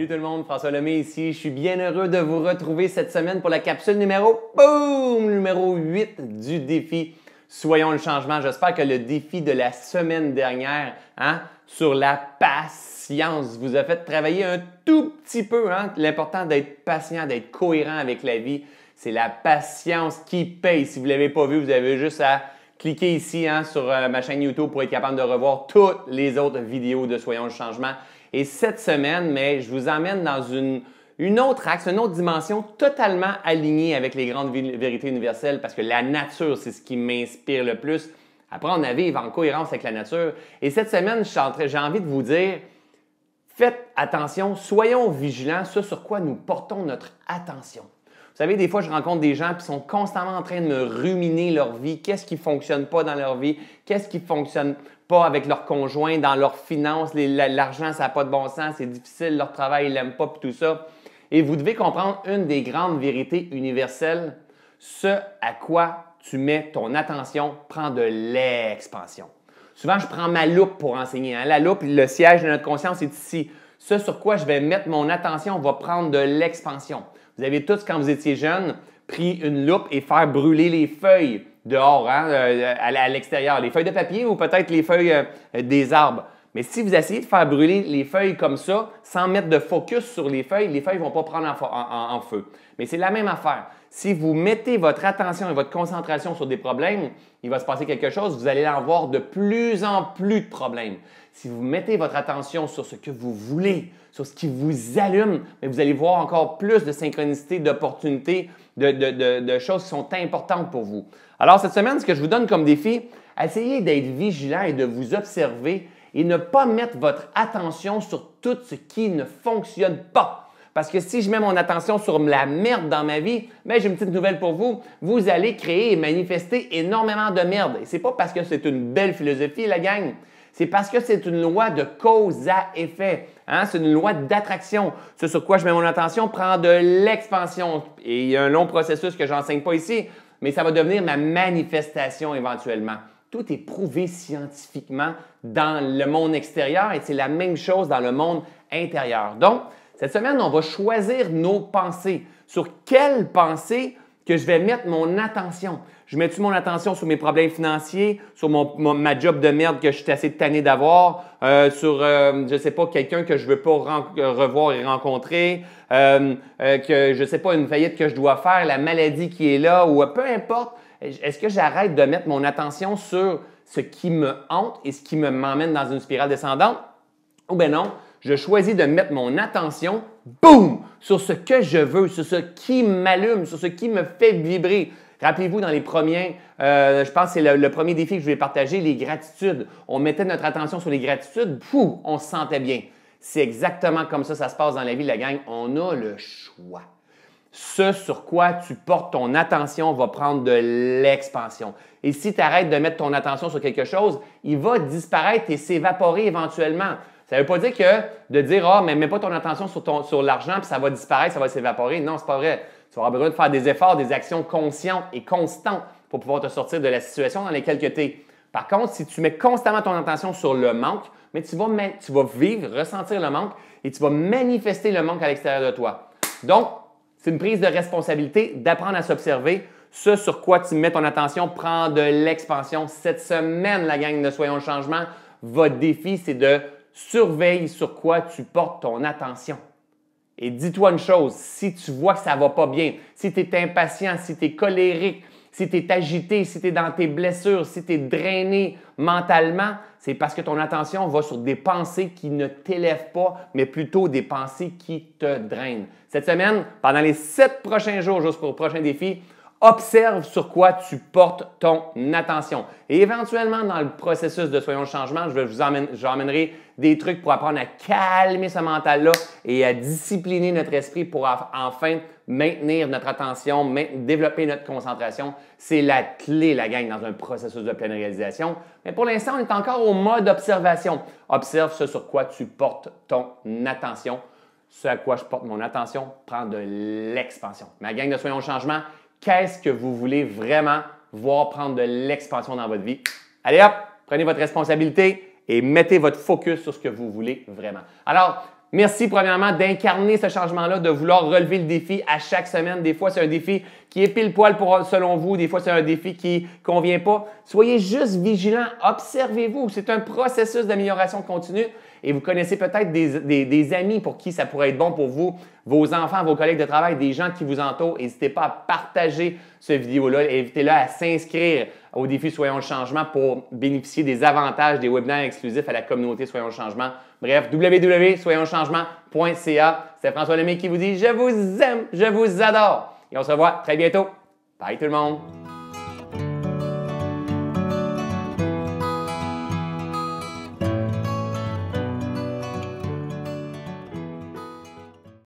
Salut tout le monde, François Lemay ici. Je suis bien heureux de vous retrouver cette semaine pour la capsule numéro numéro 8 du défi Soyons le changement. J'espère que le défi de la semaine dernière hein, sur la patience vous a fait travailler un tout petit peu. Hein. L'important d'être patient, d'être cohérent avec la vie, c'est la patience qui paye. Si vous ne l'avez pas vu, vous avez juste à cliquer ici hein, sur euh, ma chaîne YouTube pour être capable de revoir toutes les autres vidéos de Soyons le changement. Et cette semaine, mais je vous emmène dans une, une autre axe, une autre dimension totalement alignée avec les grandes vérités universelles parce que la nature, c'est ce qui m'inspire le plus. Apprendre à vivre en cohérence avec la nature. Et cette semaine, j'ai envie de vous dire, faites attention, soyons vigilants, ce sur quoi nous portons notre attention. Vous savez, des fois, je rencontre des gens qui sont constamment en train de me ruminer leur vie, qu'est-ce qui ne fonctionne pas dans leur vie, qu'est-ce qui ne fonctionne pas avec leur conjoint, dans leurs finances, l'argent, ça n'a pas de bon sens, c'est difficile, leur travail, ils l'aiment pas, tout ça. Et vous devez comprendre une des grandes vérités universelles, ce à quoi tu mets ton attention prend de l'expansion. Souvent, je prends ma loupe pour enseigner. Hein. La loupe, le siège de notre conscience est ici. Ce sur quoi je vais mettre mon attention va prendre de l'expansion. Vous avez tous, quand vous étiez jeune, pris une loupe et faire brûler les feuilles dehors, hein, euh, à l'extérieur, les feuilles de papier ou peut-être les feuilles euh, des arbres. Mais si vous essayez de faire brûler les feuilles comme ça, sans mettre de focus sur les feuilles, les feuilles ne vont pas prendre en, feu. Mais c'est la même affaire. Si vous mettez votre attention et votre concentration sur des problèmes, il va se passer quelque chose, vous allez en voir de plus en plus de problèmes. Si vous mettez votre attention sur ce que vous voulez, sur ce qui vous allume, vous allez voir encore plus de synchronicité, d'opportunités, de, de choses qui sont importantes pour vous. Alors cette semaine, ce que je vous donne comme défi, essayez d'être vigilant et de vous observer et ne pas mettre votre attention sur tout ce qui ne fonctionne pas. Parce que si je mets mon attention sur la merde dans ma vie, mais ben, j'ai une petite nouvelle pour vous, vous allez créer et manifester énormément de merde. Et c'est pas parce que c'est une belle philosophie, la gang. C'est parce que c'est une loi de cause à effet. Hein? C'est une loi d'attraction. Ce sur quoi je mets mon attention prend de l'expansion. Et il y a un long processus que j'enseigne pas ici, mais ça va devenir ma manifestation éventuellement. Tout est prouvé scientifiquement dans le monde extérieur et c'est la même chose dans le monde intérieur. Donc, cette semaine, on va choisir nos pensées. Sur quelles pensées que je vais mettre mon attention. Je mets tu mon attention sur mes problèmes financiers, sur mon, ma job de merde que je suis assez tanné d'avoir, euh, sur, euh, je sais pas, quelqu'un que je veux pas revoir et rencontrer, euh, que je sais pas, une faillite que je dois faire, la maladie qui est là, ou peu importe. Est-ce que j'arrête de mettre mon attention sur ce qui me hante et ce qui m'emmène dans une spirale descendante? Ou bien non, je choisis de mettre mon attention boum, sur ce que je veux, sur ce qui m'allume, sur ce qui me fait vibrer. Rappelez-vous, dans les premiers, euh, je pense que c'est le, premier défi que je vais partager, les gratitudes. On mettait notre attention sur les gratitudes, pouf, on se sentait bien. C'est exactement comme ça, ça se passe dans la vie, de la gang. On a le choix. Ce sur quoi tu portes ton attention va prendre de l'expansion. Et si tu arrêtes de mettre ton attention sur quelque chose, il va disparaître et s'évaporer éventuellement. Ça ne veut pas dire que de dire Ah, mais mets pas ton attention sur, ton, sur l'argent, puis ça va disparaître, ça va s'évaporer. Non, c'est pas vrai. Tu vas avoir besoin de faire des efforts, des actions conscientes et constantes pour pouvoir te sortir de la situation dans laquelle tu es. Par contre, si tu mets constamment ton attention sur le manque, mais tu vas, tu vas vivre, ressentir le manque et tu vas manifester le manque à l'extérieur de toi. Donc, c'est une prise de responsabilité d'apprendre à s'observer. Ce sur quoi tu mets ton attention prend de l'expansion. Cette semaine, la gang de Soyons le Changement, votre défi, c'est de surveille sur quoi tu portes ton attention. Et dis-toi une chose, si tu vois que ça va pas bien, si tu es impatient, si tu es colérique, si tu es agité, si tu es dans tes blessures, si tu es drainé mentalement, c'est parce que ton attention va sur des pensées qui ne t'élèvent pas, mais plutôt des pensées qui te drainent. Cette semaine, pendant les sept prochains jours, juste pour prochain défi, Observe sur quoi tu portes ton attention. Et éventuellement, dans le processus de Soyons le changement, je vous emmènerai j'emmènerai des trucs pour apprendre à calmer ce mental-là et à discipliner notre esprit pour enfin maintenir notre attention, développer notre concentration. C'est la clé, la gang, dans un processus de pleine réalisation. Mais pour l'instant, on est encore au mode observation. Observe ce sur quoi tu portes ton attention. Ce à quoi je porte mon attention prend de l'expansion. Ma gang de Soyons le changement, qu'est-ce que vous voulez vraiment voir prendre de l'expansion dans votre vie. Allez hop, prenez votre responsabilité et mettez votre focus sur ce que vous voulez vraiment. Alors, merci premièrement d'incarner ce changement-là, de vouloir relever le défi à chaque semaine. Des fois, c'est un défi qui est pile poil pour, selon vous. Des fois, c'est un défi qui convient pas. Soyez juste vigilant. Observez-vous. C'est un processus d'amélioration continue. Et vous connaissez peut-être des, des, amis pour qui ça pourrait être bon pour vous, vos enfants, vos collègues de travail, des gens qui vous entourent. N'hésitez pas à partager ce vidéo-là. évitez le à s'inscrire au défi Soyons le changement pour bénéficier des avantages des webinaires exclusifs à la communauté Soyons le changement. Bref, www.soyonschangement.ca. C'est François Lemay qui vous dit Je vous aime, je vous adore et on se voit très bientôt. Bye tout le monde!